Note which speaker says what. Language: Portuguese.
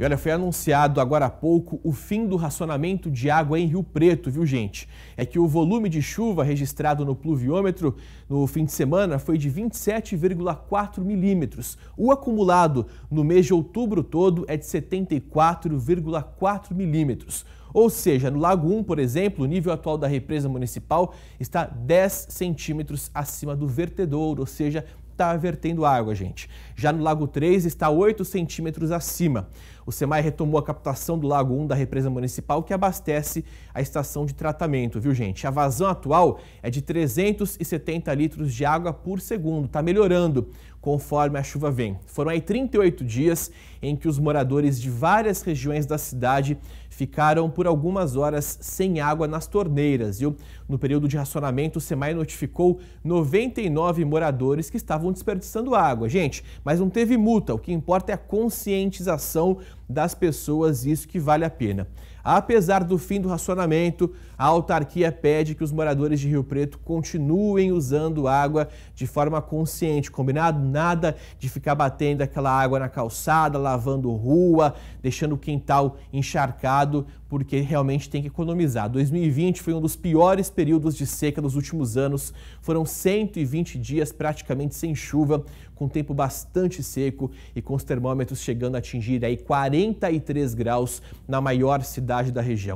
Speaker 1: E olha, foi anunciado agora há pouco o fim do racionamento de água em Rio Preto, viu gente? É que o volume de chuva registrado no pluviômetro no fim de semana foi de 27,4 milímetros. O acumulado no mês de outubro todo é de 74,4 milímetros. Ou seja, no Lago 1, por exemplo, o nível atual da represa municipal está 10 centímetros acima do vertedouro, ou seja, está vertendo água, gente. Já no Lago 3 está 8 centímetros acima. O SEMAI retomou a captação do Lago 1 da represa municipal que abastece a estação de tratamento, viu, gente? A vazão atual é de 370 litros de água por segundo, está melhorando conforme a chuva vem. Foram aí 38 dias em que os moradores de várias regiões da cidade ficaram por algumas horas sem água nas torneiras, viu? No período de racionamento, o SEMAI notificou 99 moradores que estavam desperdiçando água. Gente, mas não teve multa, o que importa é a conscientização das pessoas, isso que vale a pena. Apesar do fim do racionamento, a autarquia pede que os moradores de Rio Preto continuem usando água de forma consciente, combinado? nada de ficar batendo aquela água na calçada, lavando rua, deixando o quintal encharcado, porque realmente tem que economizar. 2020 foi um dos piores períodos de seca dos últimos anos. Foram 120 dias praticamente sem chuva, com tempo bastante seco e com os termômetros chegando a atingir aí 43 graus na maior cidade da região.